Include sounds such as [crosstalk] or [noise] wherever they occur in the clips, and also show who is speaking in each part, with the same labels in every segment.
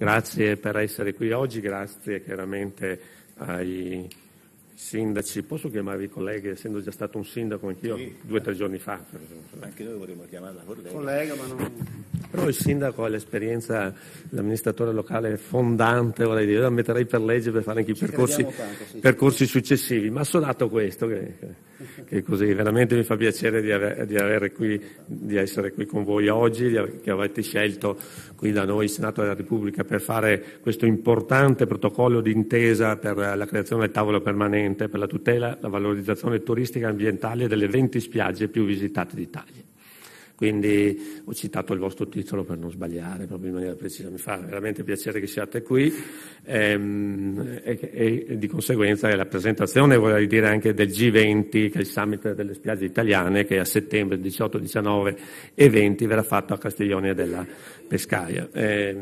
Speaker 1: Grazie per essere qui oggi, grazie chiaramente ai sindaci. Posso chiamarvi i colleghi, essendo già stato un sindaco anch'io sì. due o tre giorni fa? Anche noi vorremmo chiamarla collega. collega ma non... Però il sindaco ha l'esperienza, l'amministratore locale fondante, vorrei dire, la metterei per legge per fare anche i percorsi, tanto, sì, percorsi sì. successivi, ma ha suonato questo. Che, che così veramente mi fa piacere di, aver, di, qui, di essere qui con voi oggi, aver, che avete scelto qui da noi il Senato della Repubblica per fare questo importante protocollo d'intesa per la creazione del tavolo permanente per la tutela la valorizzazione turistica e ambientale delle 20 spiagge più visitate d'Italia. Quindi ho citato il vostro titolo per non sbagliare, proprio in maniera precisa. Mi fa veramente piacere che siate qui ehm, e, e, di conseguenza è la presentazione, vorrei dire, anche del G20, che è il summit delle spiagge italiane, che a settembre 18, 19 e 20 verrà fatto a Castiglione della Pescaia. Eh,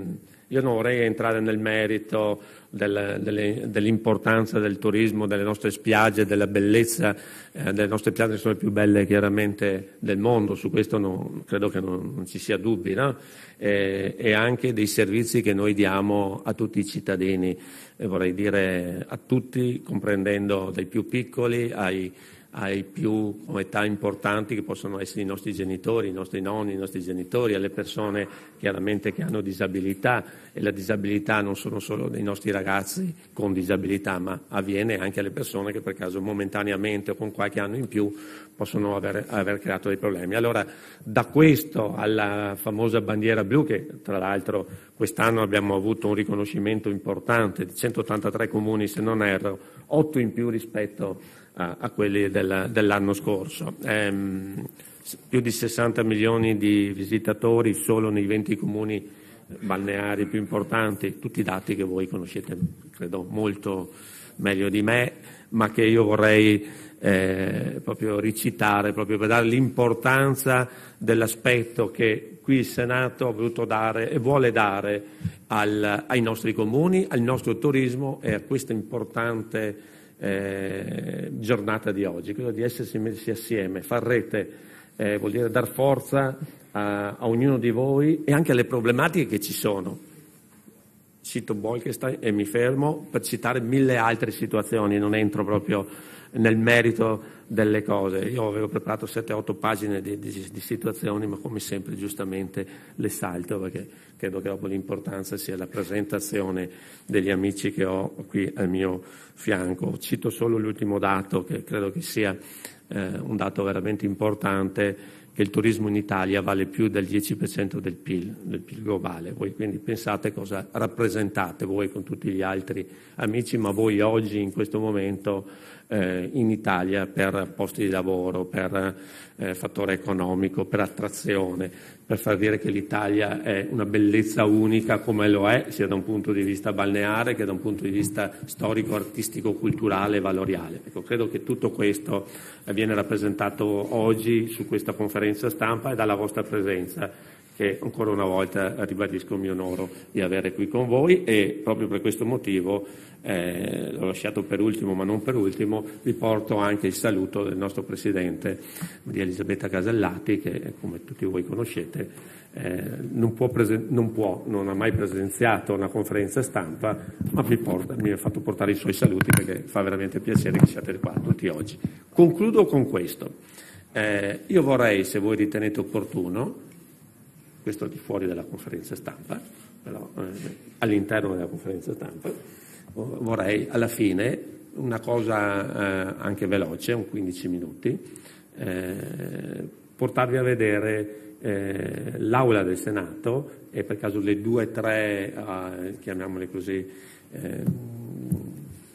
Speaker 1: io non vorrei entrare nel merito del, delle, dell'importanza del turismo, delle nostre spiagge, della bellezza eh, delle nostre spiagge che sono le più belle chiaramente del mondo, su questo non, credo che non, non, ci sia dubbi, no? e, e, anche dei servizi che noi diamo a tutti i cittadini, e vorrei dire a tutti, comprendendo dai più piccoli ai ai più come età importanti che possono essere i nostri genitori, i nostri nonni, i nostri genitori, alle persone chiaramente che hanno disabilità e la disabilità non sono solo dei nostri ragazzi con disabilità, ma avviene anche alle persone che per caso momentaneamente o con qualche anno in più possono aver, aver creato dei problemi. Allora, da questo alla famosa bandiera blu, che tra l'altro quest'anno abbiamo avuto un riconoscimento importante di 183 comuni, se non erro, 8 in più rispetto a, quelli del, dell'anno scorso. Ehm, più di 60 milioni di visitatori solo nei 20 comuni balneari più importanti, tutti dati che voi conoscete credo molto meglio di me, ma che io vorrei eh, proprio ricitare, proprio per dare l'importanza dell'aspetto che qui il Senato ha voluto dare e vuole dare al, ai nostri comuni, al nostro turismo e a questa importante eh, giornata di oggi, quello di essersi messi assieme, far rete, eh, vuol dire dar forza a, a, ognuno di voi e anche alle problematiche che ci sono. Cito Bolkestein e mi fermo per citare mille altre situazioni, non entro proprio nel merito delle cose. Io avevo preparato 7-8 pagine di, di, di, situazioni, ma come sempre giustamente le salto perché credo che dopo l'importanza sia la presentazione degli amici che ho qui al mio fianco. Cito solo l'ultimo dato che credo che sia eh, un dato veramente importante che il turismo in Italia vale più del 10% del PIL, del PIL globale. Voi quindi pensate cosa rappresentate voi con tutti gli altri amici, ma voi oggi in questo momento eh, in Italia per posti di lavoro, per eh, fattore economico, per attrazione, per far dire che l'Italia è una bellezza unica come lo è, sia da un punto di vista balneare che da un punto di vista storico, artistico, culturale e valoriale. Ecco, credo che tutto questo eh, viene rappresentato oggi su questa conferenza stampa e dalla vostra presenza che ancora una volta ribadisco il mio onoro di avere qui con voi e proprio per questo motivo eh, l'ho lasciato per ultimo ma non per ultimo vi porto anche il saluto del nostro Presidente di Elisabetta Casellati che come tutti voi conoscete eh, non, può presen- non, può non ha mai presenziato una conferenza stampa ma mi, porta, mi ha fatto portare i suoi saluti perché fa veramente piacere che siate qua tutti oggi. Concludo con questo. Eh, io vorrei, se voi ritenete opportuno, questo al di fuori della conferenza stampa, però eh, all'interno della conferenza stampa, vorrei alla fine una cosa eh, anche veloce, un 15 minuti, eh, portarvi a vedere eh, l'aula del Senato e per caso le due o tre, eh, chiamiamole così, eh,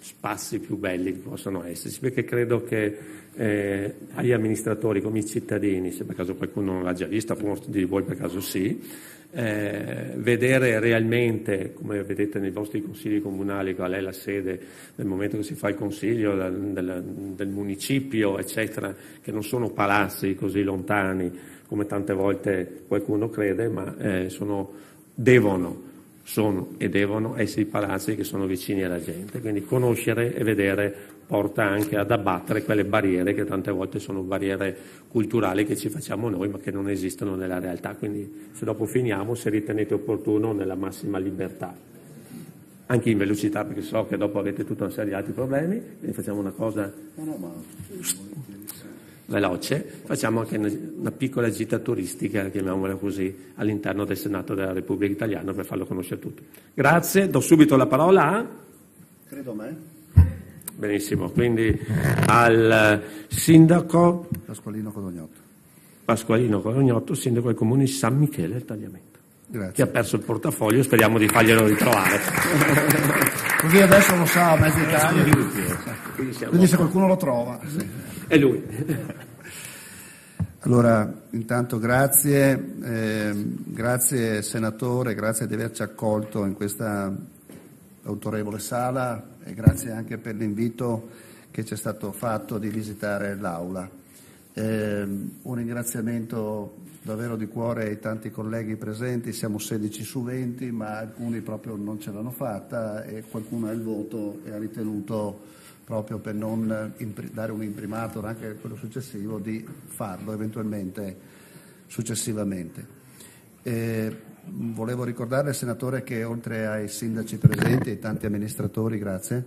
Speaker 1: spazi più belli che possono esserci, perché credo che eh, agli amministratori come i cittadini, se per caso qualcuno non l'ha già vista, forse di voi per caso sì, eh, vedere realmente, come vedete nei vostri consigli comunali, qual è la sede nel momento che si fa il consiglio del, del, del municipio, eccetera, che non sono palazzi così lontani come tante volte qualcuno crede, ma eh, sono, devono sono e devono essere i palazzi che sono vicini alla gente, quindi conoscere e vedere porta anche ad abbattere quelle barriere che tante volte sono barriere culturali che ci facciamo noi ma che non esistono nella realtà, quindi se dopo finiamo se ritenete opportuno nella massima libertà, anche in velocità perché so che dopo avete tutta una serie di altri problemi, quindi facciamo una cosa... No, no, ma veloce, facciamo anche una piccola gita turistica, chiamiamola così, all'interno del Senato della Repubblica Italiana per farlo conoscere a tutti. Grazie, do subito la parola a... Credo a me. Benissimo, quindi al eh, sindaco... Pasqualino Colognotto. Pasqualino Colognotto, sindaco del comune di San Michele del Tagliamento. Grazie. Che ha perso il portafoglio, speriamo di farglielo ritrovare. [laughs] Così adesso lo sa mezzo Italia. Quindi, quindi
Speaker 2: se
Speaker 3: qualcuno lo trova. Sì è lui. Allora, intanto grazie, eh, grazie Senatore, grazie di averci accolto in questa autorevole sala e grazie anche per l'invito che ci è stato fatto di visitare l'Aula. Eh, un ringraziamento davvero di cuore ai tanti colleghi presenti, siamo 16 su 20, ma alcuni proprio non ce l'hanno fatta e qualcuno ha il voto e ha ritenuto proprio per non eh, dare un imprimato anche a quello successivo, di farlo eventualmente successivamente. Eh, volevo ricordare al Senatore che oltre ai sindaci presenti e ai tanti amministratori, grazie,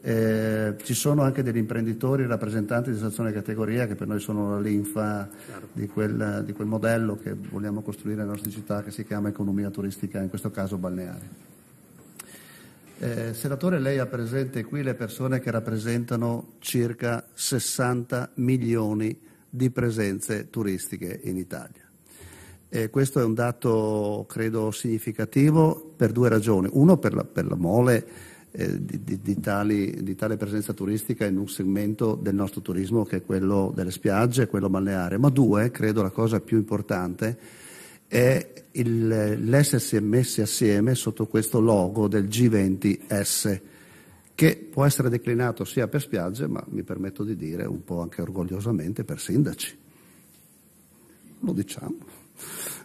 Speaker 3: eh, ci sono anche degli imprenditori rappresentanti di associazioni di categoria che per noi sono la linfa claro. di, quel, di quel modello che vogliamo costruire nella nostra città che si chiama economia turistica, in questo caso balneare. Eh, senatore, lei ha presente qui le persone che rappresentano circa 60 milioni di presenze turistiche in Italia. Eh, questo è un dato, credo, significativo per due ragioni. Uno, per la, per la mole eh, di, di, di, tali, di, tale presenza turistica in un segmento del nostro turismo che è quello delle spiagge, quello balneare. Ma due, credo la cosa più importante, è il, l'essersi messi assieme sotto questo logo del G20S che può essere declinato sia per spiagge, ma mi permetto di dire un po' anche orgogliosamente per sindaci. Lo diciamo.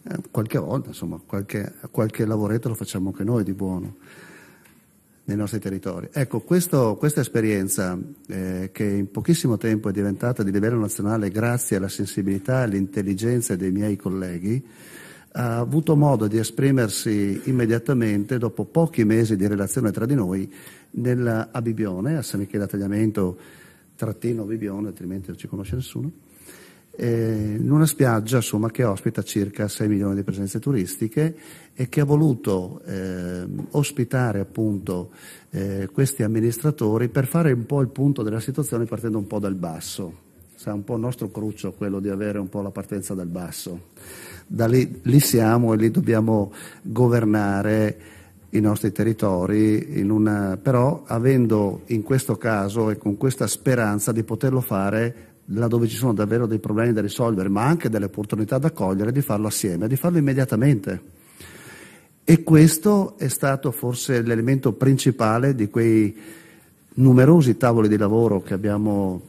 Speaker 3: Eh, qualche volta, insomma, qualche, qualche lavoretto lo facciamo anche noi di buono nei nostri territori. Ecco, questo, questa esperienza eh, che in pochissimo tempo è diventata di livello nazionale grazie alla sensibilità e all'intelligenza dei miei colleghi, ha avuto modo di esprimersi immediatamente dopo pochi mesi di relazione tra di noi nella, a Bibione, a San Michele Tagliamento, trattino Bibione, altrimenti non ci conosce nessuno, eh, in una spiaggia insomma, che ospita circa 6 milioni di presenze turistiche e che ha voluto eh, ospitare appunto eh, questi amministratori per fare un po' il punto della situazione partendo un po' dal basso. Sarà un po' il nostro cruccio quello di avere un po' la partenza dal basso lì, lì, siamo e lì dobbiamo governare i nostri territori, una, però avendo in questo caso e con questa speranza di poterlo fare laddove ci sono davvero dei problemi da risolvere, ma anche delle opportunità da cogliere, di farlo assieme, di farlo immediatamente. E questo è stato forse l'elemento principale di quei numerosi tavoli di lavoro che abbiamo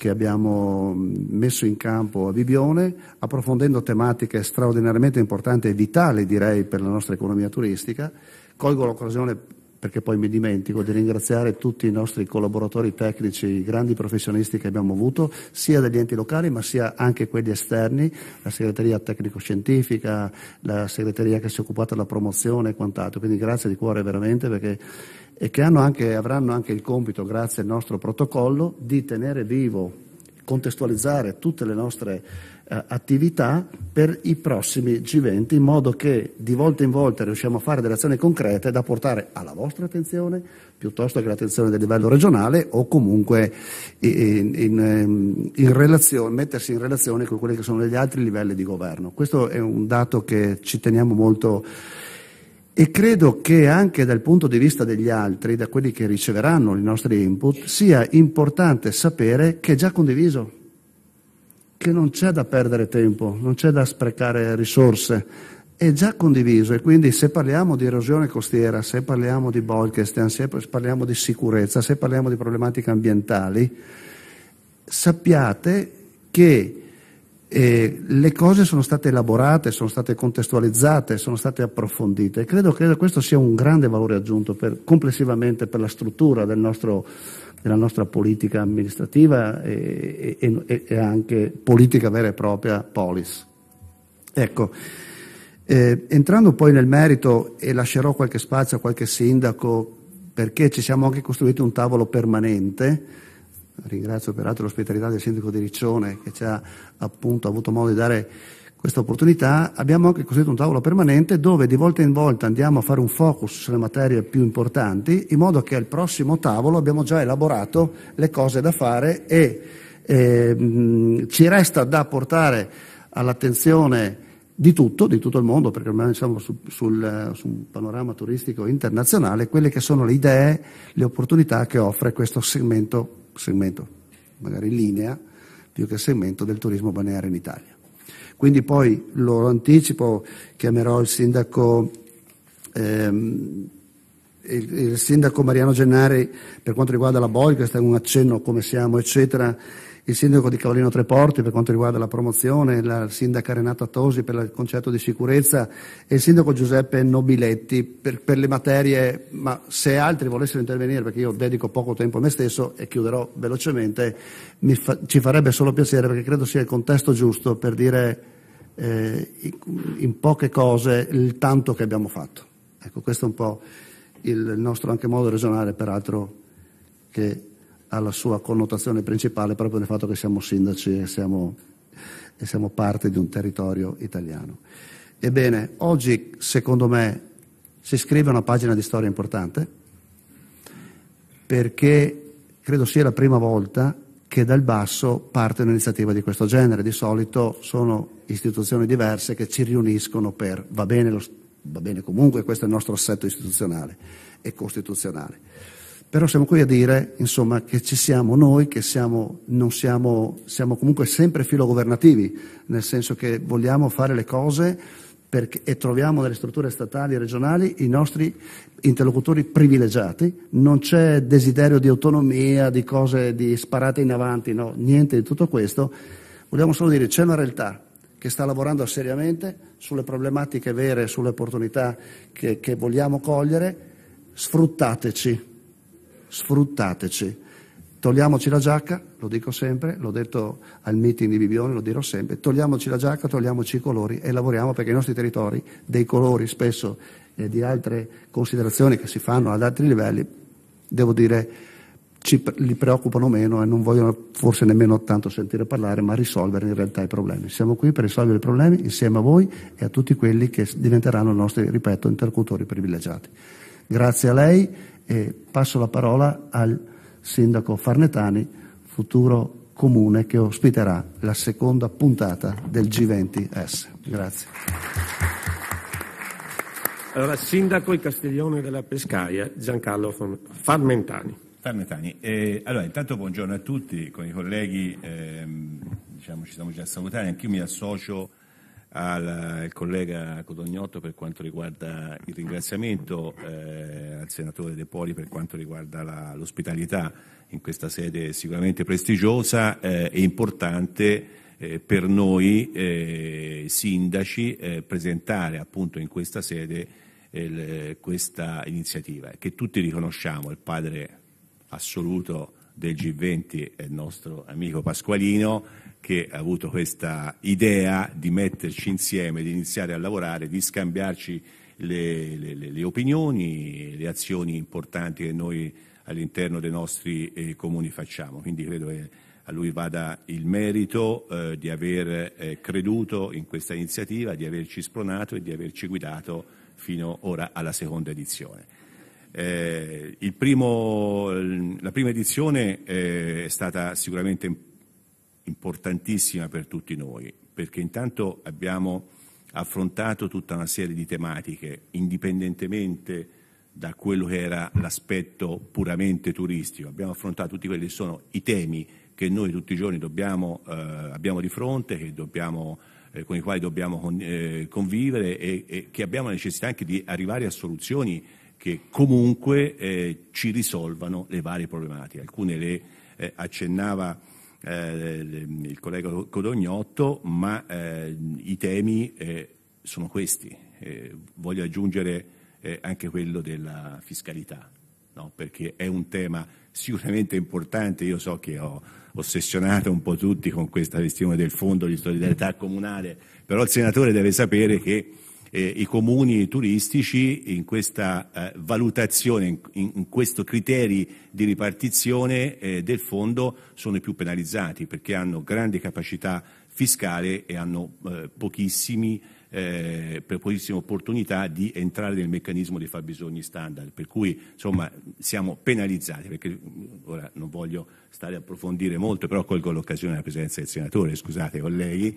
Speaker 3: che abbiamo mm, messo in campo a Bibione, approfondendo tematiche straordinariamente importanti e vitali, direi, per la nostra economia turistica. Colgo l'occasione perché poi mi dimentico di ringraziare tutti i nostri collaboratori tecnici, i grandi professionisti che abbiamo avuto, sia degli enti locali ma sia anche quelli esterni, la segreteria tecnico-scientifica, la segreteria che si è occupata della promozione e quant'altro. Quindi grazie di cuore veramente perché e che anche, avranno anche il compito, grazie al nostro protocollo, di tenere vivo, contestualizzare tutte le nostre eh, attività per i prossimi G20 in modo che di volta in volta riusciamo a fare delle azioni concrete da portare alla vostra attenzione piuttosto che all'attenzione del livello regionale o comunque in, in, ehm, in relazione, mettersi in relazione con quelli che sono gli altri livelli di governo. Questo è un dato che ci teniamo molto e credo che anche dal punto di vista degli altri, da quelli che riceveranno i nostri input, sia importante sapere che è già condiviso che non c'è da perdere tempo, non c'è da sprecare risorse, è già condiviso e quindi se parliamo di erosione costiera, se parliamo di Bolkestein, se parliamo di sicurezza, se parliamo di problematiche ambientali, sappiate che eh, le cose sono state elaborate, sono state contestualizzate, sono state approfondite. Credo che questo sia un grande valore aggiunto per, complessivamente per la struttura del nostro della nostra politica amministrativa e, e, e, anche politica vera e propria polis. Ecco, eh, entrando poi nel merito e lascerò qualche spazio a qualche sindaco perché ci siamo anche costruiti un tavolo permanente, ringrazio peraltro l'ospitalità del sindaco di Riccione che ci ha appunto avuto modo di dare questa opportunità, abbiamo anche costituito un tavolo permanente dove di volta in volta andiamo a fare un focus sulle materie più importanti, in modo che al prossimo tavolo abbiamo già elaborato le cose da fare e eh, ci resta da portare all'attenzione di tutto, di tutto il mondo, perché ormai siamo su, sul, su un panorama turistico internazionale, quelle che sono le idee, le opportunità che offre questo segmento, segmento magari in linea, più che segmento del turismo balneare in Italia. Quindi poi lo anticipo, chiamerò il sindaco, ehm, il, il sindaco Mariano Gennari per quanto riguarda la Bolga, un accenno come siamo, eccetera il sindaco di Cavallino Treporti per quanto riguarda la promozione, la sindaca Renata Tosi per il concetto di sicurezza e il sindaco Giuseppe Nobiletti per, per le materie, ma se altri volessero intervenire, perché io dedico poco tempo a me stesso e chiuderò velocemente, fa, ci farebbe solo piacere perché credo sia il contesto giusto per dire eh, in poche cose il tanto che abbiamo fatto. Ecco, questo è un po' il nostro anche modo di ragionare, peraltro, che ha la sua connotazione principale proprio nel fatto che siamo sindaci e siamo, e siamo parte di un territorio italiano. Ebbene, oggi secondo me si scrive una pagina di storia importante perché credo sia la prima volta che dal basso parte un'iniziativa di questo genere. Di solito sono istituzioni diverse che ci riuniscono per va bene, lo, va bene comunque, questo è il nostro assetto istituzionale e costituzionale. Però siamo qui a dire, insomma, che ci siamo noi, che siamo, siamo, siamo comunque sempre filogovernativi, nel senso che vogliamo fare le cose perché, e troviamo nelle strutture statali e regionali i nostri interlocutori privilegiati, non c'è desiderio di autonomia, di cose di sparate in avanti, no, niente di tutto questo. Vogliamo solo dire che c'è una realtà che sta lavorando seriamente sulle problematiche vere, sulle opportunità che, che vogliamo cogliere, sfruttateci sfruttateci. Togliamoci la giacca, lo dico sempre, l'ho detto al meeting di Bibione, lo dirò sempre, togliamoci la giacca, togliamoci i colori e lavoriamo perché i nostri territori, dei colori spesso e eh, di altre considerazioni che si fanno ad altri livelli, devo dire, ci, li preoccupano meno e non vogliono forse nemmeno tanto sentire parlare, ma risolvere in realtà i problemi. Siamo qui per risolvere i problemi insieme a voi e a tutti quelli che diventeranno i nostri, ripeto, interlocutori privilegiati. Grazie a lei e passo la parola al sindaco Farnetani, futuro comune che ospiterà la seconda puntata del G20S.
Speaker 1: Grazie. Allora, sindaco e Castiglione della Pescaia, Giancarlo Farmentani.
Speaker 4: Farmentani. Eh, allora, intanto buongiorno a tutti, con i colleghi eh, diciamo, ci siamo già salutando, anch'io mi associo al collega Codognotto per quanto riguarda il ringraziamento, eh, al senatore De Poli per quanto riguarda la, l'ospitalità in questa sede sicuramente prestigiosa eh, e importante eh, per noi eh, sindaci eh, presentare appunto in questa sede il, eh, questa iniziativa che tutti riconosciamo, il padre assoluto del G20 è il nostro amico Pasqualino che ha avuto questa idea di metterci insieme, di iniziare a lavorare, di scambiarci le, le, le opinioni, le azioni importanti che noi all'interno dei nostri eh, comuni facciamo. Quindi credo che a lui vada il merito eh, di aver eh, creduto in questa iniziativa, di averci spronato e di averci guidato fino ora alla seconda edizione. Eh, primo, la prima edizione eh, è stata sicuramente importante importantissima per tutti noi, perché intanto abbiamo affrontato tutta una serie di tematiche, indipendentemente da quello che era l'aspetto puramente turistico. Abbiamo affrontato tutti quelli che sono i temi che noi tutti i giorni dobbiamo, eh, abbiamo di fronte, dobbiamo, eh, con i quali dobbiamo con, eh, convivere e, e, che abbiamo la necessità anche di arrivare a soluzioni che comunque eh, ci risolvano le varie problematiche. Alcune le eh, accennava eh, il collega Codognotto, ma eh, i temi eh, sono questi. voglio aggiungere anche quello della fiscalità, no? perché è un tema sicuramente importante. Io so che ho ossessionato un po' tutti con questa questione del fondo di solidarietà comunale, però il senatore deve sapere che eh, i comuni turistici in questa eh, valutazione, in, in questi criteri di ripartizione eh, del fondo sono i più penalizzati perché hanno grande capacità fiscale e hanno eh, eh, pochissime opportunità di entrare nel meccanismo dei fabbisogni standard, per cui insomma siamo penalizzati, perché mm, ora non voglio stare a approfondire molto, però colgo l'occasione della presenza del senatore, scusate colleghi,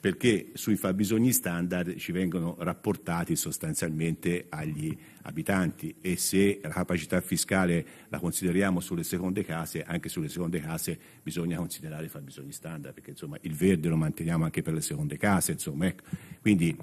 Speaker 4: perché sui fabbisogni standard ci vengono rapportati sostanzialmente agli abitanti e se la capacità fiscale la consideriamo sulle seconde case, anche sulle seconde case bisogna considerare i fabbisogni standard, perché insomma il verde lo manteniamo anche per le seconde case, insomma, ecco. quindi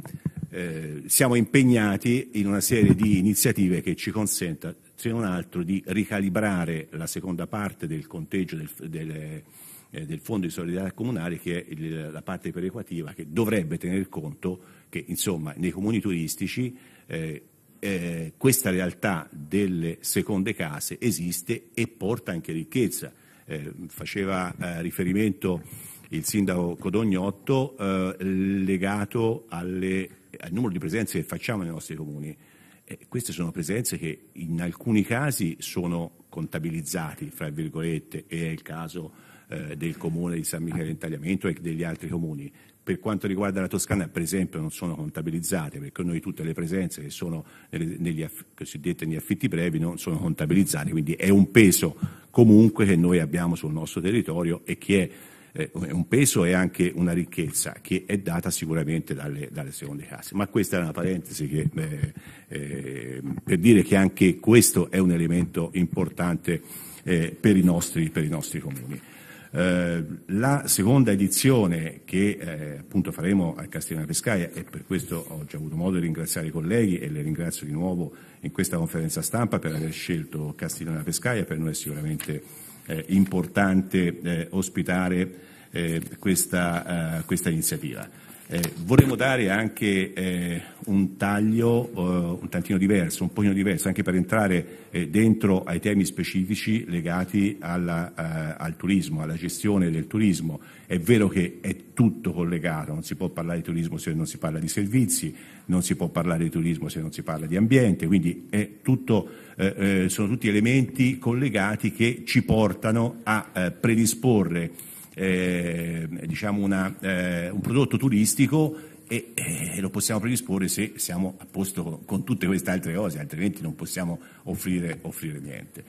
Speaker 4: eh, siamo impegnati in una serie di iniziative che ci consentano, se non altro, di ricalibrare la seconda parte del conteggio del, del eh, del Fondo di solidarietà comunale che è il, la parte perequativa che dovrebbe tener conto che insomma, nei comuni turistici eh, eh, questa realtà delle seconde case esiste e porta anche ricchezza. Eh, faceva eh, riferimento il sindaco Codognotto eh, legato alle, al numero di presenze che facciamo nei nostri comuni. Eh, queste sono presenze che in alcuni casi sono contabilizzate, fra virgolette, e è il caso eh, del comune di San Michele in Tagliamento e degli altri comuni. Per quanto riguarda la Toscana, per esempio, non sono contabilizzate perché noi tutte le presenze che sono negli aff- cosiddette negli affitti brevi non sono contabilizzate, quindi è un peso comunque che noi abbiamo sul nostro territorio e che è eh, un peso e anche una ricchezza che è data sicuramente dalle, dalle seconde case. Ma questa è una parentesi che, eh, eh, per dire che anche questo è un elemento importante eh, per i nostri, per i nostri comuni. Eh, la seconda edizione che eh, appunto faremo a della Pescaia e per questo ho già avuto modo di ringraziare i colleghi e le ringrazio di nuovo in questa conferenza stampa per aver scelto Castiglione della Pescaia, per noi è sicuramente eh, importante eh, ospitare eh, questa, questa iniziativa. Eh, vorremmo dare anche eh, un taglio eh, un tantino diverso, un pochino diverso, anche per entrare eh, dentro ai temi specifici legati alla, eh, al turismo, alla gestione del turismo. È vero che è tutto collegato, non si può parlare di turismo se non si parla di servizi, non si può parlare di turismo se non si parla di ambiente, quindi tutto, eh, sono tutti elementi collegati che ci portano a predisporre eh, diciamo una, eh, un prodotto turistico e, e, eh, lo possiamo predisporre se siamo a posto con, con tutte queste altre cose, altrimenti non possiamo offrire, offrire niente.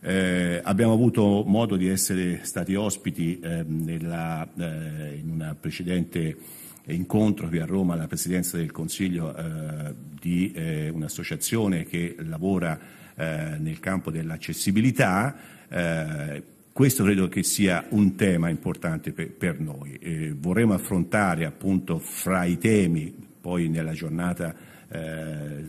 Speaker 4: Eh, abbiamo avuto modo di essere stati ospiti ehm, nella, eh, in un precedente incontro qui a Roma alla Presidenza del Consiglio eh, di un'associazione che lavora nel campo dell'accessibilità. Eh, questo credo che sia un tema importante per, per noi. Eh, vorremmo affrontare appunto fra i temi, poi nella giornata eh,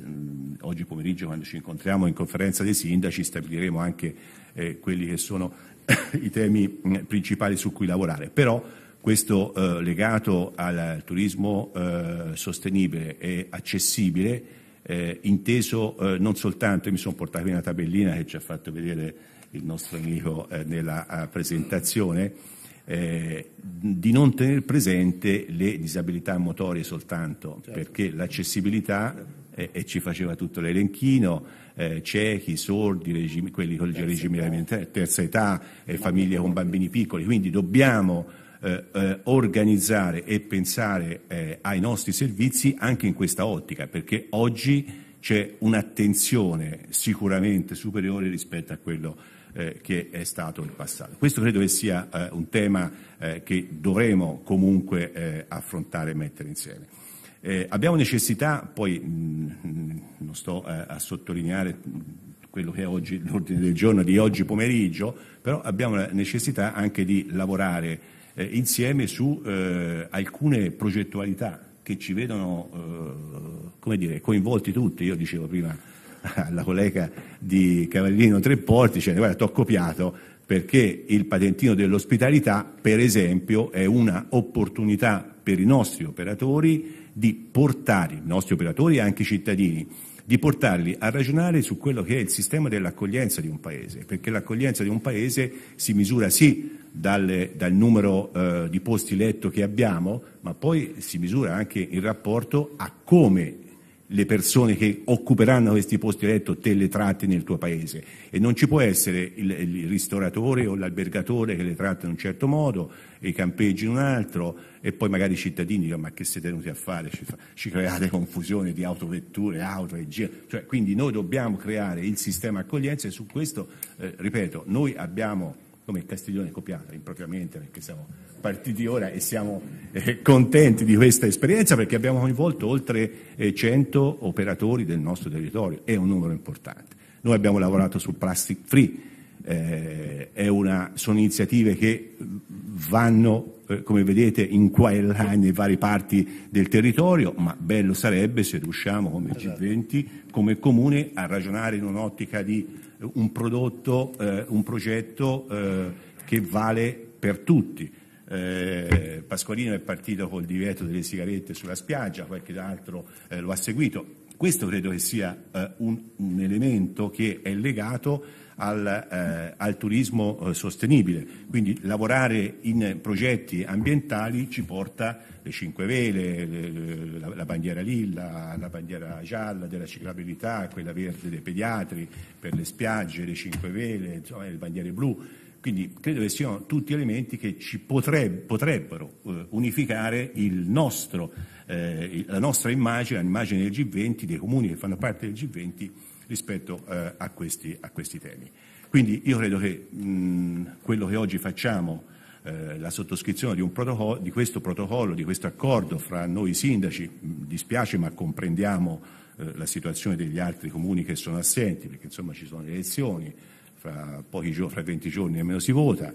Speaker 4: oggi pomeriggio quando ci incontriamo in conferenza dei sindaci stabiliremo anche eh, quelli che sono [coughs] i temi mm, principali su cui lavorare. Però questo eh, legato al turismo eh, sostenibile e accessibile eh, inteso eh, non soltanto, mi sono portato qui una tabellina che ci ha fatto vedere il nostro amico eh, nella eh, presentazione, eh, di non tenere presente le disabilità motorie soltanto, certo. perché l'accessibilità eh, e ci faceva tutto l'elenchino, eh, ciechi, sordi, regimi, quelli con il regime di terza età, eh, famiglie con bambini piccoli, quindi dobbiamo eh, eh, organizzare e pensare eh, ai nostri servizi anche in questa ottica, perché oggi c'è un'attenzione sicuramente superiore rispetto a quello eh, che è stato il passato. Questo credo che sia eh, un tema eh, che dovremo comunque eh, affrontare e mettere insieme. Eh, abbiamo necessità, poi mh, mm, mm, non sto a sottolineare quello che è oggi l'ordine del giorno di oggi pomeriggio, però abbiamo necessità anche di lavorare eh, insieme su eh, alcune progettualità che ci vedono eh, dire, coinvolti tutti. Io dicevo prima [laughs] alla collega di Cavallino Trepporti, cioè, guarda, ti ho copiato perché il patentino dell'ospitalità, per esempio, è un'opportunità per i nostri operatori di portare, i nostri operatori e anche i cittadini, di portarli a ragionare su quello che è il sistema dell'accoglienza di un paese, perché l'accoglienza di un paese si misura sì dal, dal numero eh, di posti letto che abbiamo, ma poi si misura anche in rapporto a come le persone che occuperanno questi posti letto te le tratti nel tuo paese e non ci può essere il, il ristoratore o l'albergatore che le tratta in un certo modo e i campeggi in un altro e poi magari i cittadini dicono ma che siete venuti a fare ci, fa, ci create confusione di autovetture, auto e giro cioè, quindi noi dobbiamo creare il sistema accoglienza e su questo eh, ripeto noi abbiamo come Castiglione copiata impropriamente, perché siamo partiti ora e siamo eh, contenti di questa esperienza perché abbiamo coinvolto oltre eh, 100 operatori del nostro territorio, è un numero importante. Noi abbiamo lavorato sul plastic free, eh, una, sono iniziative che vanno, eh, come vedete, in qua e là nei vari parti del territorio, ma bello sarebbe se riusciamo come G20, come comune, a ragionare in un'ottica di un prodotto, eh, un progetto eh, che vale per tutti. Eh, Pasqualino è partito col divieto delle sigarette sulla spiaggia, qualche altro eh, lo ha seguito. Questo credo che sia eh, un, un elemento che è legato al, eh, al turismo eh, sostenibile. Quindi lavorare in progetti ambientali ci porta le cinque vele, le, la, la, bandiera lilla, la bandiera gialla della ciclabilità, quella verde dei pediatri, per le spiagge, le cinque vele, insomma, le bandiere blu. Quindi credo che siano tutti elementi che ci potreb- potrebbero eh, unificare nostro, eh, la nostra immagine, l'immagine del G20, dei comuni che fanno parte del G20 rispetto eh, a, questi, a, questi, temi. Quindi io credo che mh, quello che oggi facciamo, eh, la sottoscrizione di, protocollo, di, questo protocollo, di questo accordo fra noi sindaci, mh, dispiace ma comprendiamo eh, la situazione degli altri comuni che sono assenti, perché insomma ci sono le elezioni, fra, pochi gio- fra 20 giorni nemmeno si vota,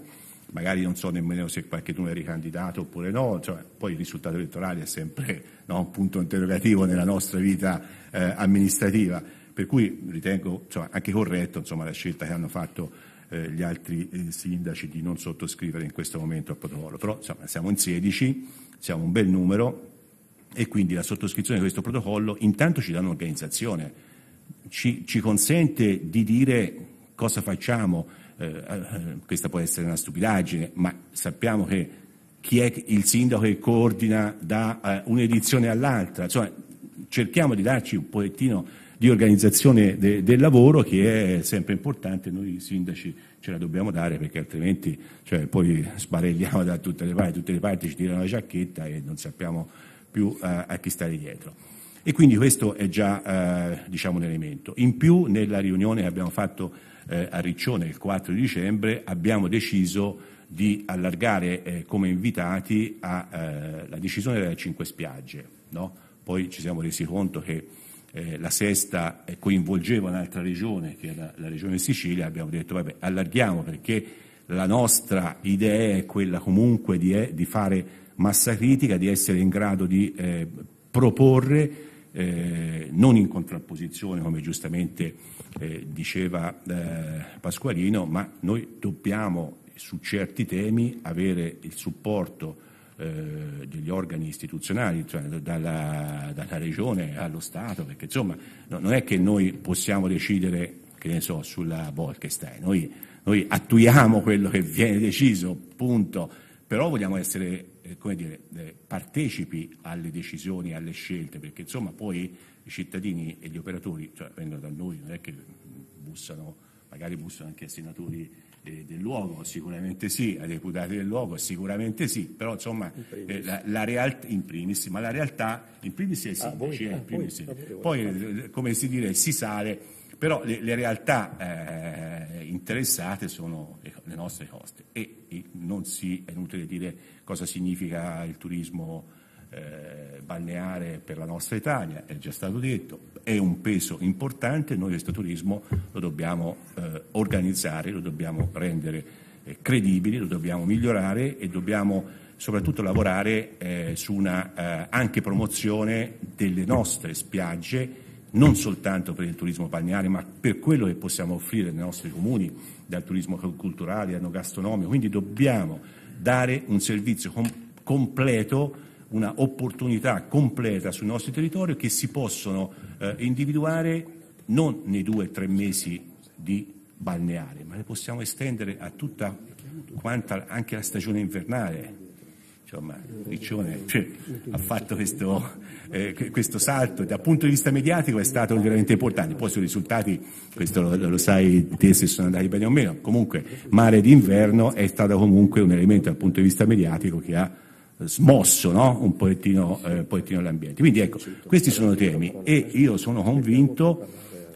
Speaker 4: magari non so nemmeno se qualche numero è ricandidato oppure no, cioè, poi il risultato elettorale è sempre no, un punto interrogativo nella nostra vita eh, amministrativa. Per cui ritengo insomma, anche corretta la scelta che hanno fatto eh, gli altri eh, sindaci di non sottoscrivere in questo momento il protocollo. Però insomma, siamo in 16, siamo un bel numero e quindi la sottoscrizione di questo protocollo intanto ci dà un'organizzazione, ci, ci consente di dire cosa facciamo. Eh, eh questa può essere una stupidaggine, ma sappiamo che chi è il sindaco che coordina da eh, un'edizione all'altra. Insomma, cerchiamo di darci un pochettino di organizzazione de, del lavoro che è sempre importante, noi sindaci ce la dobbiamo dare perché altrimenti cioè, poi sbarelliamo da tutte le parti, tutte le parti ci tirano la giacchetta e non sappiamo più a, eh, a chi stare dietro. E quindi questo è già eh, diciamo, un elemento. In più, nella riunione che abbiamo fatto eh, a Riccione il 4 di dicembre, abbiamo deciso di allargare eh, come invitati eh, la decisione delle cinque spiagge. No? Poi ci siamo resi conto che eh, la sesta eh, coinvolgeva un'altra regione che era la regione Sicilia, abbiamo detto vabbè allarghiamo perché la nostra idea è quella comunque di, eh, di fare massa critica, di essere in grado di eh, proporre eh, non in contrapposizione, come giustamente eh, diceva eh, Pasqualino, ma noi dobbiamo su certi temi avere il supporto eh, degli organi istituzionali, cioè dalla, dalla, Regione allo Stato, perché insomma no, non è che noi possiamo decidere, che ne so, sulla Bolkestein, noi, noi attuiamo quello che viene deciso, punto, però vogliamo essere eh, come dire, eh, partecipi alle decisioni, alle scelte, perché insomma poi i cittadini e gli operatori, cioè vengono da noi, non è che bussano, magari bussano anche senatori eh, del luogo, sicuramente sì, ai deputati del luogo, sicuramente sì, però insomma eh, la, la realtà, in primis, ma la realtà in primis è semplice, ah, voi, ah, sì. Ah, poi eh, come si dire si sale, però le, le realtà eh, interessate sono le nostre coste e, e non si, è inutile dire cosa significa il turismo eh, balneare per la nostra Italia, è già stato detto, è un peso importante, noi questo turismo lo dobbiamo eh, organizzare, lo dobbiamo rendere eh, credibile, lo dobbiamo migliorare e dobbiamo soprattutto lavorare eh, su una eh, anche promozione delle nostre spiagge, non soltanto per il turismo balneare, ma per quello che possiamo offrire ai nostri comuni, dal turismo culturale, enogastronomico. Quindi dobbiamo dare un servizio com- completo una opportunità completa sul nostro territorio che si possono eh, individuare non nei due o tre mesi di balneare, ma le possiamo estendere a tutta quanta anche la stagione invernale. Insomma, Riccione cioè, ha fatto questo, eh, questo, salto dal punto di vista mediatico è stato veramente importante. Poi sui risultati, questo lo, lo sai te se sono andati bene o meno, comunque mare d'inverno è stato comunque un elemento dal punto di vista mediatico che ha smosso no? un pochettino, eh, pochettino l'ambiente. Quindi ecco, questi sono temi e io sono convinto,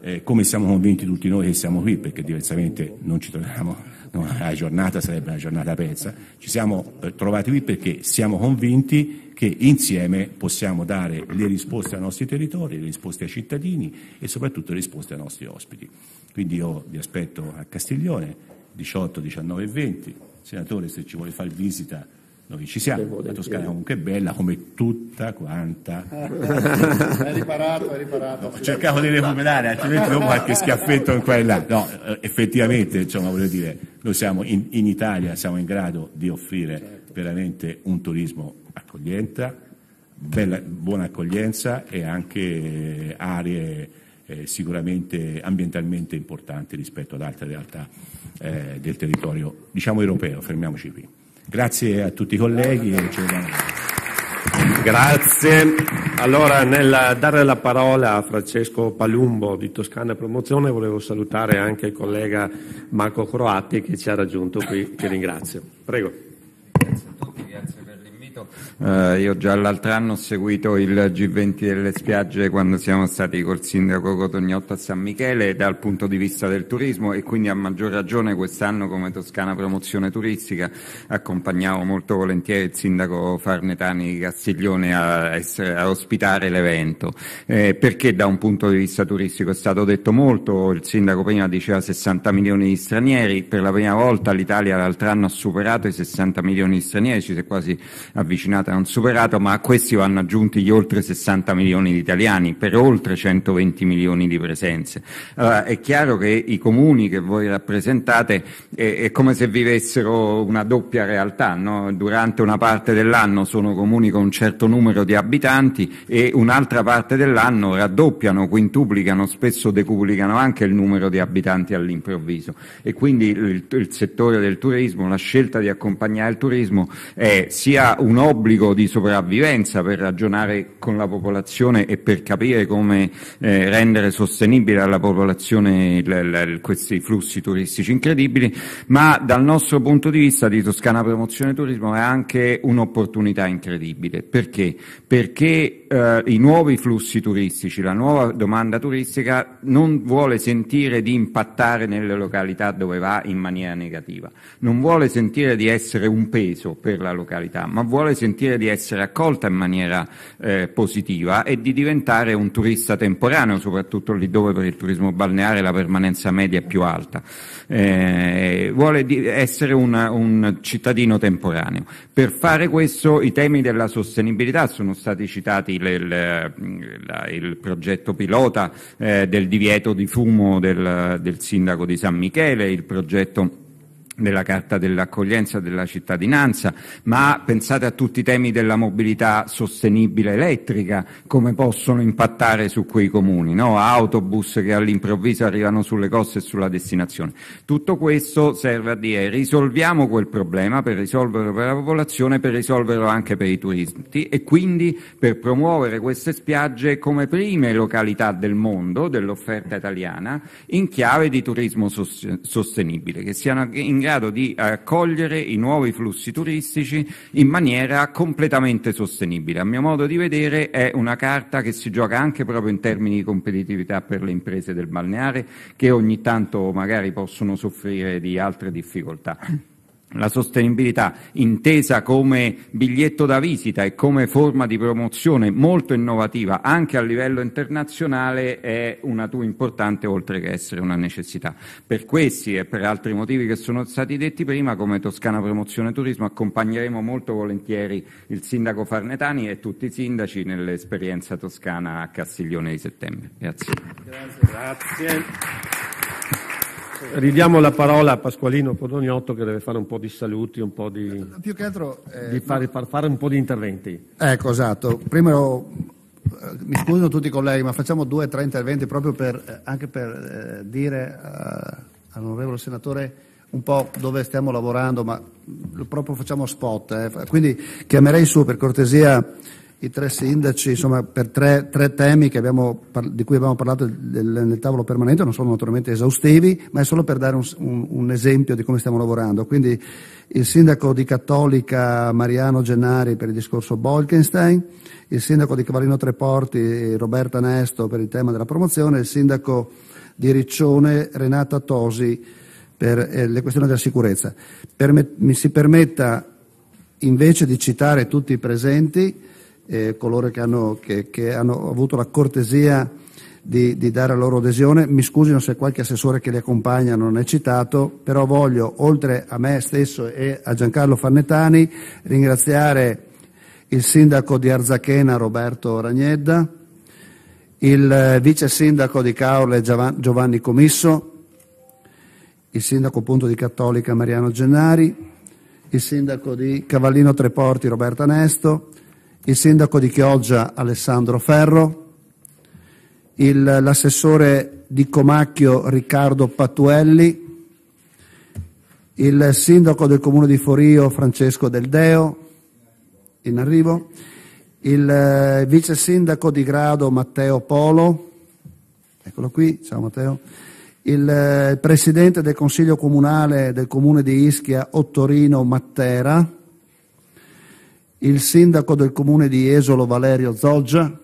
Speaker 4: eh, come siamo convinti tutti noi che siamo qui, perché diversamente non ci troviamo, no, la giornata sarebbe una giornata persa, ci siamo eh, trovati qui perché siamo convinti che insieme possiamo dare le risposte ai nostri territori, le risposte ai cittadini e soprattutto le risposte ai nostri ospiti. Quindi io vi aspetto a Castiglione 18, 19 e 20. Senatore, se ci vuole fare visita noi ci siamo, la Toscana comunque è bella come tutta quanta. hai [laughs] riparato, hai riparato. No, cercavo di recuperare, altrimenti ho qualche schiaffetto qua e là. No, eh, effettivamente, insomma, voglio dire, noi siamo in, in Italia, siamo in grado di offrire certo. veramente un turismo accogliente, bella, buona accoglienza e anche eh, aree eh, sicuramente ambientalmente importanti rispetto ad altre realtà eh, del territorio, diciamo europeo, fermiamoci qui. Grazie a tutti i colleghi. Grazie. Allora,
Speaker 1: nel dare la parola a Francesco Palumbo di Toscana Promozione, volevo salutare anche il collega Marco Croatti che ci ha raggiunto qui, che ringrazio. Prego.
Speaker 5: Grazie. Eh, io già l'altro anno ho seguito il G20 delle spiagge quando siamo stati col sindaco Cotognotto a San Michele dal punto di vista del turismo e quindi a maggior ragione quest'anno come Toscana Promozione Turistica accompagnavo molto volentieri il sindaco Farnetani Castiglione a, essere, a ospitare l'evento eh, perché da un punto di vista turistico è stato detto molto, il sindaco prima diceva 60 milioni di stranieri, per la prima volta l'Italia l'altro anno ha superato i 60 milioni di stranieri, ci si è quasi avvicinata hanno superato, ma a questi vanno aggiunti gli oltre 60 milioni di italiani per oltre 120 milioni di presenze. Allora, è chiaro che i comuni che voi rappresentate è, è come se vivessero una doppia realtà, no? durante una parte dell'anno sono comuni con un certo numero di abitanti e un'altra parte dell'anno raddoppiano, quintuplicano, spesso decuplicano anche il numero di abitanti all'improvviso e quindi il, il settore del turismo, la scelta di accompagnare il turismo è sia un obbligo pubblico di sopravvivenza per ragionare con la popolazione e per capire come eh, rendere sostenibile alla popolazione l, l, questi flussi turistici incredibili, ma dal nostro punto di vista di Toscana Promozione Turismo è anche un'opportunità incredibile. Perché? Perché eh, i nuovi flussi turistici, la nuova domanda turistica non vuole sentire di impattare nelle località dove va in maniera negativa, non vuole sentire di essere un peso per la località, ma vuole sentire garantire di essere accolta in maniera eh, positiva e di diventare un turista temporaneo, soprattutto lì dove per il turismo balneare la permanenza media è più alta. Eh, vuole essere una, un cittadino temporaneo. Per fare questo i temi della sostenibilità sono stati citati le, le, la, il progetto pilota eh, del divieto di fumo del, del sindaco di San Michele, il progetto della Carta dell'accoglienza della cittadinanza, ma pensate a tutti i temi della mobilità sostenibile elettrica, come possono impattare su quei comuni, no? autobus che all'improvviso arrivano sulle coste e sulla destinazione. Tutto questo serve a dire risolviamo quel problema per risolverlo per la popolazione, per risolverlo anche per i turisti e quindi per promuovere queste spiagge come prime località del mondo, dell'offerta italiana, in chiave di turismo sostenibile, che siano in grado di eh, accogliere i nuovi flussi turistici in maniera completamente sostenibile. A mio modo di vedere è una carta che si gioca anche proprio in termini di competitività per le imprese del balneare che ogni tanto magari possono soffrire di altre difficoltà. La sostenibilità, intesa come biglietto da visita e come forma di promozione molto innovativa anche a livello internazionale, è una tua importante oltre che essere una necessità. Per questi e per altri motivi che sono stati detti prima, come Toscana Promozione Turismo accompagneremo molto volentieri il sindaco Farnetani e tutti i sindaci nell'esperienza toscana a Castiglione di settembre. Grazie.
Speaker 1: Grazie, grazie ridiamo la parola a Pasqualino Podoniotto che deve fare un po' di saluti, un po' di, Più che altro, eh, di fare, far fare un po' di interventi.
Speaker 3: Ecco, esatto. Prima eh, mi scuso tutti i colleghi, ma facciamo due o tre interventi proprio per, eh, anche per eh, dire eh, all'onorevole senatore un po' dove stiamo lavorando, ma proprio facciamo spot. Eh. Quindi chiamerei su per cortesia i tre sindaci, insomma, per tre, tre temi abbiamo, di cui abbiamo parlato del, nel tavolo permanente, non sono naturalmente esaustivi, ma è solo per dare un, un, un esempio di come stiamo lavorando. Quindi il sindaco di Cattolica Mariano Gennari per il discorso Bolkenstein, il sindaco di Cavallino Treporti Roberta Nesto per il tema della promozione, il sindaco di Riccione Renata Tosi per eh, le questioni della sicurezza. Permet- mi si permetta invece di citare tutti i presenti, eh, coloro che hanno, che, che hanno, avuto la cortesia di, di, dare la loro adesione. Mi scusino se qualche assessore che li accompagna non è citato, però voglio, oltre a me stesso e a Giancarlo Fannettani, ringraziare il sindaco di Arzachena Roberto Ragnedda, il eh, vice sindaco di Caorle Giovanni Comisso, il sindaco appunto di Cattolica Mariano Gennari, il sindaco di Cavallino Treporti Roberta Nesto, il sindaco di Chioggia Alessandro Ferro, l'assessore di Comacchio Riccardo Patuelli, il sindaco del comune di Forio Francesco Del Deo, in arrivo, il eh, vice sindaco di Grado Matteo Polo, eccolo qui, ciao Matteo, il eh, presidente del consiglio comunale del comune di Ischia Ottorino Mattera, il sindaco del comune di Esolo Valerio Zoggia,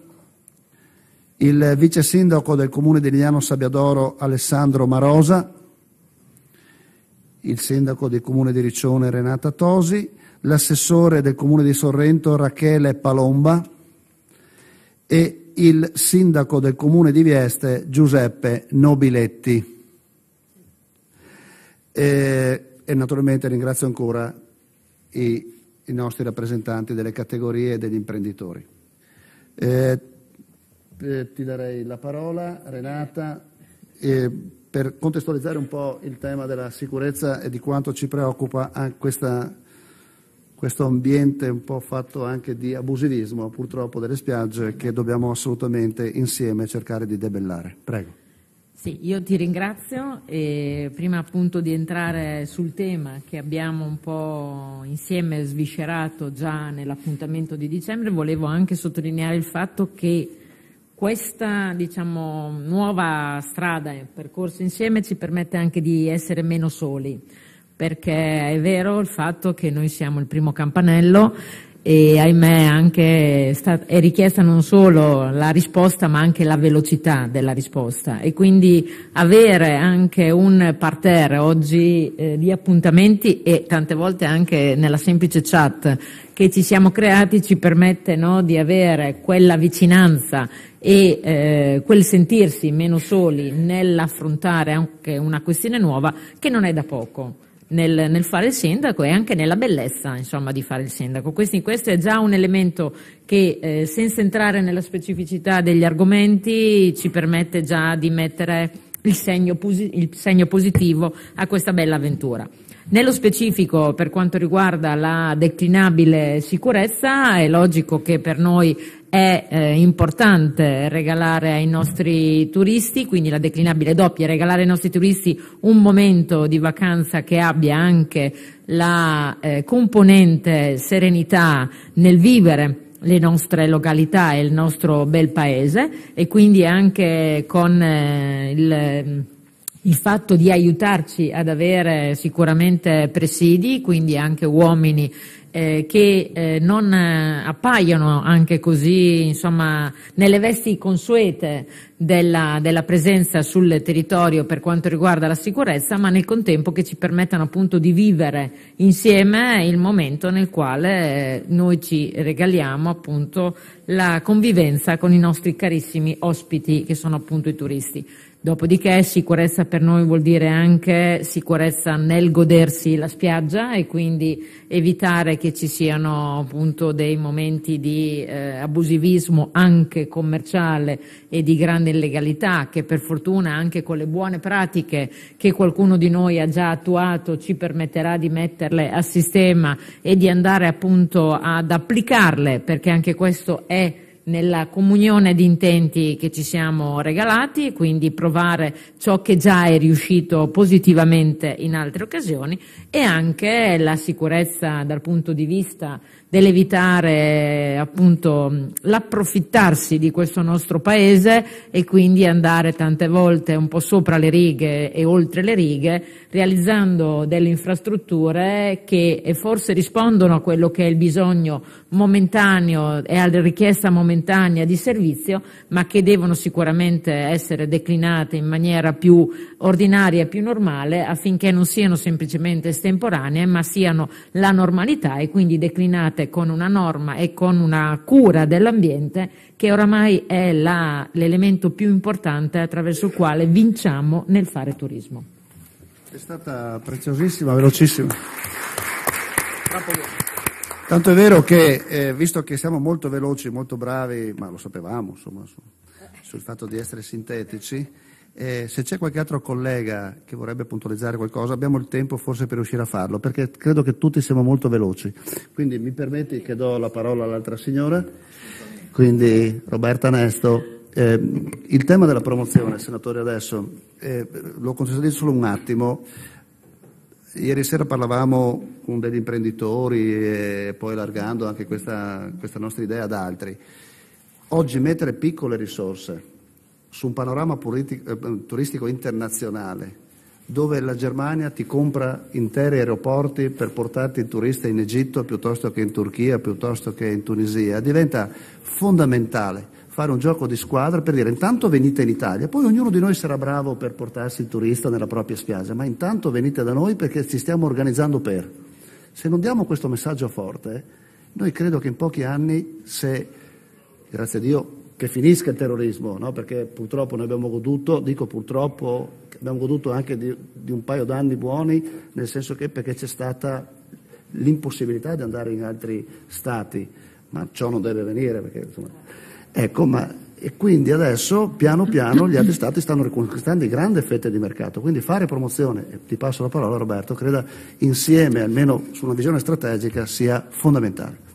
Speaker 3: il vice sindaco del comune di Lignano Sabbiadoro Alessandro Marosa, il sindaco del comune di Riccione Renata Tosi, l'assessore del comune di Sorrento Rachele Palomba e il sindaco del comune di Vieste Giuseppe Nobiletti. E, e naturalmente ringrazio ancora i i nostri rappresentanti delle categorie e degli imprenditori. Eh, eh, ti darei la parola, Renata, eh, per contestualizzare un po' il tema della sicurezza e di quanto ci preoccupa questa, questo ambiente un po' fatto anche di abusivismo, purtroppo, delle spiagge che dobbiamo assolutamente insieme cercare di debellare. Prego.
Speaker 2: Sì, io ti ringrazio e prima appunto di entrare sul tema che abbiamo un po' insieme sviscerato già nell'appuntamento di dicembre, volevo anche sottolineare il fatto che questa diciamo, nuova strada percorsa insieme ci permette anche di essere meno soli, perché è vero il fatto che noi siamo il primo campanello e ahimè anche è richiesta non solo la risposta ma anche la velocità della risposta e quindi avere anche un parterre oggi eh, di appuntamenti e tante volte anche nella semplice chat che ci siamo creati ci permette no, di avere quella vicinanza e eh, quel sentirsi meno soli nell'affrontare anche una questione nuova che non è da poco nel, nel, fare il sindaco e anche nella bellezza insomma, di fare il sindaco. Questo, questo è già un elemento che, eh, senza entrare nella specificità degli argomenti, ci permette già di mettere il segno, il segno positivo a questa bella avventura. Nello specifico, per quanto riguarda la declinabile sicurezza, è logico che per noi è eh, importante regalare ai nostri turisti, quindi la declinabile doppia, regalare ai nostri turisti un momento di vacanza che abbia anche la eh, componente serenità nel vivere le nostre località e il nostro bel paese e quindi anche con eh, il il fatto di aiutarci ad avere sicuramente presidi, quindi anche uomini eh, che eh, non eh, appaiono anche così, insomma, nelle vesti consuete della, della presenza sul territorio per quanto riguarda la sicurezza, ma nel contempo che ci permettano appunto di vivere insieme il momento nel quale eh, noi ci regaliamo appunto la convivenza con i nostri carissimi ospiti che sono appunto i turisti. Dopodiché sicurezza per noi vuol dire anche sicurezza nel godersi la spiaggia e quindi evitare che ci siano appunto dei momenti di eh, abusivismo anche commerciale e di grande nell'legalità che per fortuna anche con le buone pratiche che qualcuno di noi ha già attuato ci permetterà di metterle a sistema e di andare appunto ad applicarle perché anche questo è nella comunione di intenti che ci siamo regalati quindi provare ciò che già è riuscito positivamente in altre occasioni e anche la sicurezza dal punto di vista dell'evitare appunto l'approfittarsi di questo nostro paese e quindi andare tante volte un po' sopra le righe e oltre le righe, realizzando delle infrastrutture che forse rispondono a quello che è il bisogno momentaneo e alla richiesta momentanea di servizio, ma che devono sicuramente essere declinate in maniera più ordinaria e più normale affinché non siano semplicemente estemporanee, ma siano la normalità e quindi declinate importante con una norma e con una cura dell'ambiente che oramai è la, l'elemento più importante attraverso il quale vinciamo nel fare turismo.
Speaker 3: È stata preziosissima, velocissima. Tanto è vero che, eh, visto che siamo molto veloci, molto bravi, ma lo sapevamo insomma, su, sul fatto di essere sintetici, eh, se c'è qualche altro collega che vorrebbe puntualizzare qualcosa, abbiamo il tempo forse per riuscire a farlo, perché credo che tutti siamo molto veloci. Quindi mi permetti che do la parola all'altra signora. Quindi Roberta Nesto. Eh, il tema della promozione, senatore, adesso eh, lo consiglio solo un attimo. Ieri sera parlavamo con degli imprenditori e poi allargando anche questa, questa nostra idea ad altri. Oggi mettere piccole risorse su un panorama eh, turistico internazionale dove la Germania ti compra interi aeroporti per portarti il turista in Egitto piuttosto che in Turchia, piuttosto che in Tunisia, diventa fondamentale fare un gioco di squadra per dire intanto venite in Italia, poi ognuno di noi sarà bravo per portarsi il turista nella propria spiaggia, ma intanto venite da noi perché ci stiamo organizzando per. Se non diamo questo messaggio forte, noi credo che in pochi anni, se, grazie a Dio, che finisca il terrorismo, no? perché purtroppo noi abbiamo goduto, dico purtroppo, abbiamo goduto anche di, di un paio d'anni buoni, nel senso che perché c'è stata l'impossibilità di andare in altri stati, ma ciò non deve venire. Perché, insomma, ecco, ma, e quindi adesso piano piano gli altri stati stanno riconquistando grandi fette di mercato, quindi fare promozione, e ti passo la parola Roberto, creda insieme, almeno su una visione strategica, sia
Speaker 6: fondamentale.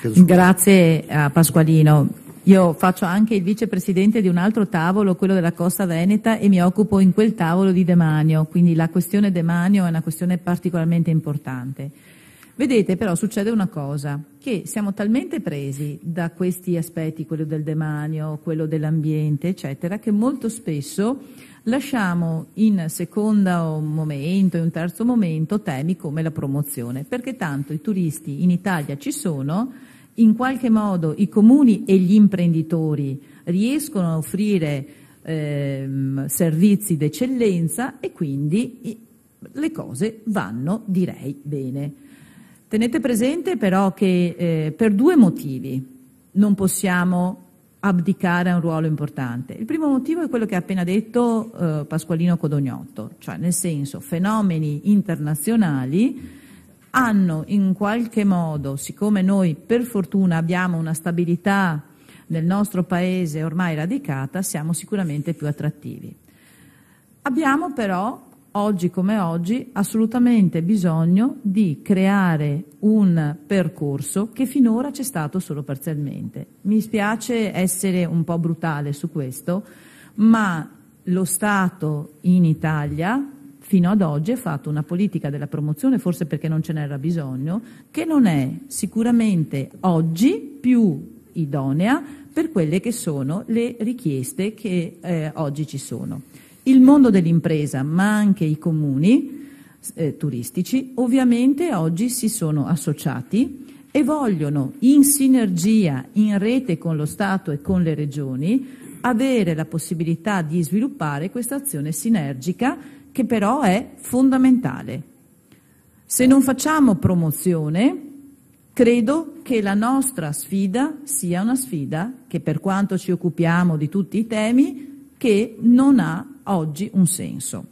Speaker 6: Grazie a Pasqualino. Io faccio anche il vicepresidente di un altro tavolo, quello della Costa Veneta, e mi occupo in quel tavolo di demanio, quindi la questione demanio è una questione particolarmente importante. Vedete però succede una cosa, che siamo talmente presi da questi aspetti, quello del demanio, quello dell'ambiente, eccetera, che molto spesso lasciamo in secondo momento, in un terzo momento, temi come la promozione, perché tanto i turisti in Italia ci sono, in qualche modo i comuni e gli imprenditori riescono a offrire ehm, servizi d'eccellenza e quindi le cose vanno, direi, bene. Tenete presente però che eh, per due motivi non possiamo abdicare a un ruolo importante. Il primo motivo è quello che ha appena detto eh, Pasqualino Codognotto, cioè nel senso fenomeni internazionali hanno in qualche modo, siccome noi per fortuna abbiamo una stabilità nel nostro paese ormai radicata, siamo sicuramente più attrattivi. Abbiamo però, oggi come oggi, assolutamente bisogno di creare un percorso che finora c'è stato solo parzialmente. Mi spiace essere un po' brutale su questo, ma lo Stato in Italia fino ad oggi è fatto una politica della promozione, forse perché non ce n'era bisogno, che non è sicuramente oggi più idonea per quelle che sono le richieste che eh, oggi ci sono. Il mondo dell'impresa, ma anche i comuni eh, turistici, ovviamente oggi si sono associati e vogliono in sinergia, in rete con lo Stato e con le regioni, avere la possibilità di sviluppare questa azione sinergica che però è fondamentale. Se non facciamo promozione, credo che la nostra sfida sia una sfida che per quanto ci occupiamo di tutti i temi, che non ha oggi un senso.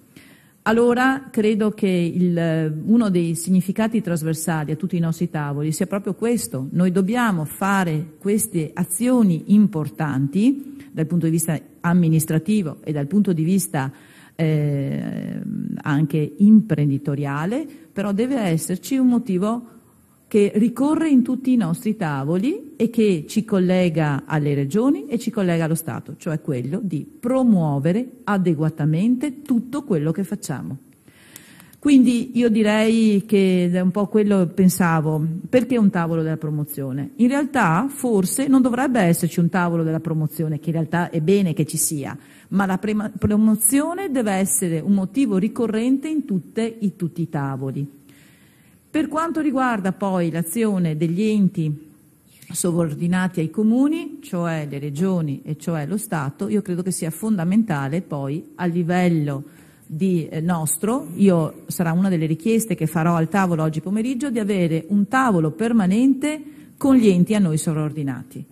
Speaker 6: Allora credo che il, uno dei significati trasversali a tutti i nostri tavoli sia proprio questo. Noi dobbiamo fare queste azioni importanti dal punto di vista amministrativo e dal punto di vista eh, anche imprenditoriale, però deve esserci un motivo che ricorre in tutti i nostri tavoli e che ci collega alle regioni e ci collega allo Stato, cioè quello di promuovere adeguatamente tutto quello che facciamo. Quindi io direi che è un po' quello che pensavo, perché un tavolo della promozione? In realtà forse non dovrebbe esserci un tavolo della promozione, che in realtà è bene che ci sia, ma la prima, promozione deve essere un motivo ricorrente in, tutte, in tutti i tavoli. Per quanto riguarda poi l'azione degli enti sovordinati ai comuni, cioè le regioni e cioè lo Stato, io credo che sia fondamentale poi a livello di eh, nostro, io sarà una delle richieste che farò al tavolo oggi pomeriggio, di avere un tavolo permanente con gli enti a noi sovraordinati.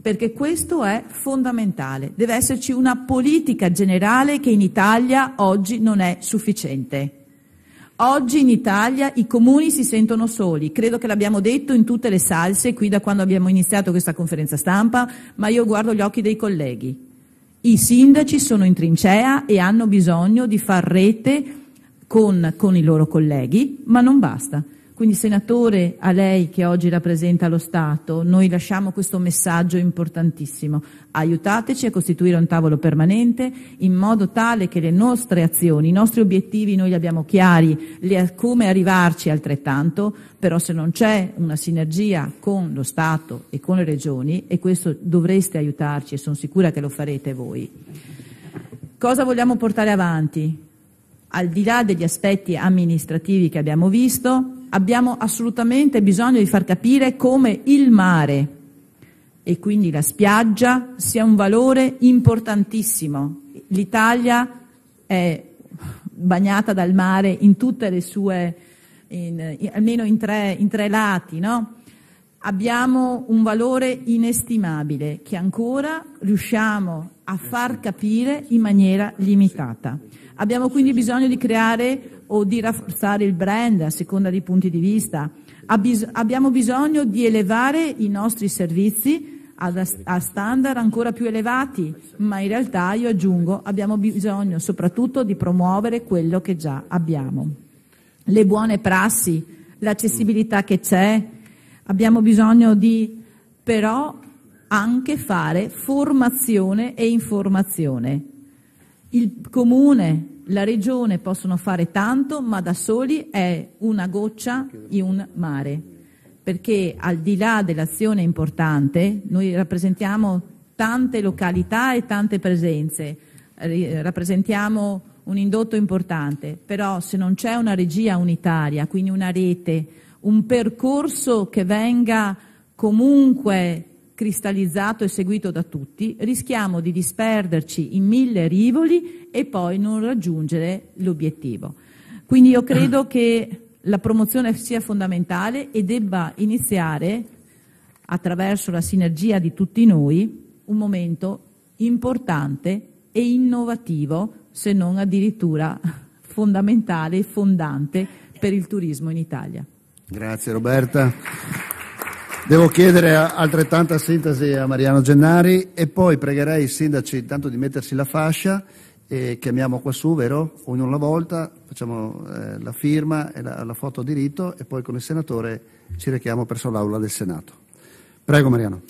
Speaker 6: Perché questo è fondamentale. Deve esserci una politica generale che in Italia oggi non è sufficiente. Oggi in Italia i comuni si sentono soli, credo che l'abbiamo detto in tutte le salse qui da quando abbiamo iniziato questa conferenza stampa, ma io guardo gli occhi dei colleghi. I sindaci sono in trincea e hanno bisogno di far rete con, con i loro colleghi, ma non basta. Quindi senatore, a lei che oggi rappresenta lo Stato, noi lasciamo questo messaggio importantissimo. Aiutateci a costituire un tavolo permanente in modo tale che le nostre azioni, i nostri obiettivi noi li abbiamo chiari, le, come arrivarci altrettanto, però se non c'è una sinergia con lo Stato e con le regioni, e questo dovreste aiutarci e sono sicura che lo farete voi. Cosa vogliamo portare avanti? Al di là degli aspetti amministrativi che abbiamo visto, abbiamo assolutamente bisogno di far capire come il mare e quindi la spiaggia sia un valore importantissimo. L'Italia è bagnata dal mare in tutte le sue, in, in, almeno in tre, in tre lati, no? Abbiamo un valore inestimabile che ancora riusciamo a far capire in maniera limitata. Abbiamo quindi bisogno di creare o di rafforzare il brand a seconda dei punti di vista. Abis- abbiamo bisogno di elevare i nostri servizi a, a standard ancora più elevati, ma in realtà io aggiungo abbiamo bisogno soprattutto di promuovere quello che già abbiamo. Le buone prassi, l'accessibilità che c'è, abbiamo bisogno di però anche fare formazione e informazione. Il comune, la Regione possono fare tanto, ma da soli è una goccia in un mare, perché al di là dell'azione importante noi rappresentiamo tante località e tante presenze, rappresentiamo un indotto importante, però se non c'è una regia unitaria, quindi una rete, un percorso che venga comunque cristallizzato e seguito da tutti, rischiamo di disperderci in mille rivoli e poi non raggiungere l'obiettivo. Quindi io credo [clears throat] che la promozione sia fondamentale e debba iniziare attraverso la sinergia di tutti noi un momento importante e innovativo, se non addirittura fondamentale e fondante per il turismo in Italia.
Speaker 3: Grazie Roberta. Devo chiedere altrettanta sintesi a Mariano Gennari e poi pregherei i sindaci intanto di mettersi la fascia e chiamiamo qua su, vero? Ognuno alla volta, facciamo eh, la firma e la, la foto a diritto e poi con il senatore ci rechiamo presso
Speaker 7: l'aula del Senato. Prego Mariano.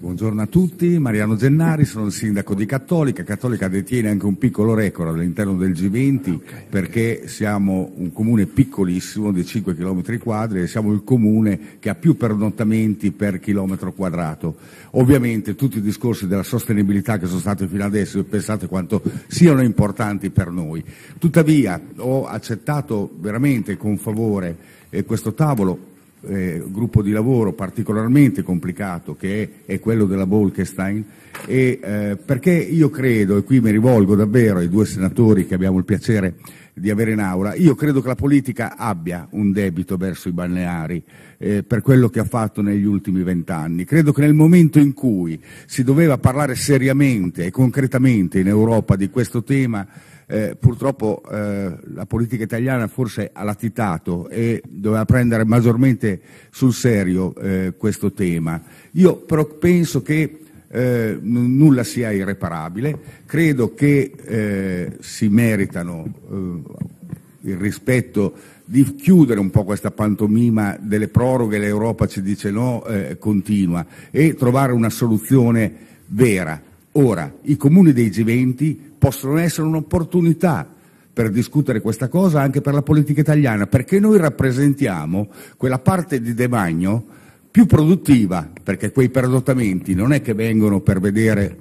Speaker 7: Buongiorno a tutti, Mariano Gennari, sono il sindaco di Cattolica. Cattolica detiene anche un piccolo record all'interno del G20 ah, okay, perché okay. siamo un comune piccolissimo di 5 km quadri e siamo il comune che ha più pernottamenti per chilometro quadrato. Ovviamente tutti i discorsi della sostenibilità che sono stati fino adesso, pensate quanto siano importanti per noi. Tuttavia ho accettato veramente con favore eh, questo tavolo eh, gruppo di lavoro particolarmente complicato che è, è quello della Bolkestein e, eh, perché io credo, e qui mi rivolgo davvero ai due senatori che abbiamo il piacere di avere in aula, io credo che la politica abbia un debito verso i balneari eh, per quello che ha fatto negli ultimi vent'anni. Credo che nel momento in cui si doveva parlare seriamente e concretamente in Europa di questo tema eh, purtroppo eh, la politica italiana forse ha latitato e doveva prendere maggiormente sul serio eh, questo tema. Io però penso che eh, n- nulla sia irreparabile, credo che eh, si meritano eh, il rispetto di chiudere un po' questa pantomima delle proroghe, l'Europa ci dice no, eh, continua, e trovare una soluzione vera. Ora, i comuni dei G20 possono essere un'opportunità per discutere questa cosa anche per la politica italiana, perché noi rappresentiamo quella parte di Demagno più produttiva, perché quei perdottamenti non è che vengono per vedere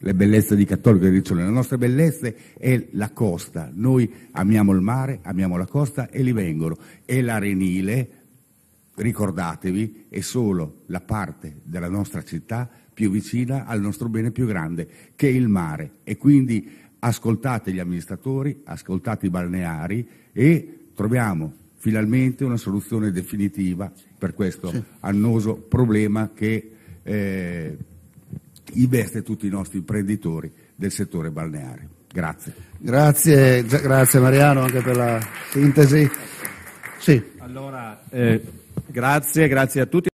Speaker 7: le bellezze di Cattolica di le nostre bellezze è la costa, noi amiamo il mare, amiamo la costa e li vengono, e l'arenile, ricordatevi, è solo la parte della nostra città più vicina al nostro bene più grande, che è il mare. E quindi ascoltate gli amministratori, ascoltate i balneari e troviamo finalmente una soluzione definitiva per questo annoso problema che eh, investe tutti i nostri imprenditori del settore balneare. Grazie.
Speaker 3: Grazie, grazie Mariano
Speaker 1: anche per la sintesi. Sì. Allora, eh, grazie, grazie a tutti.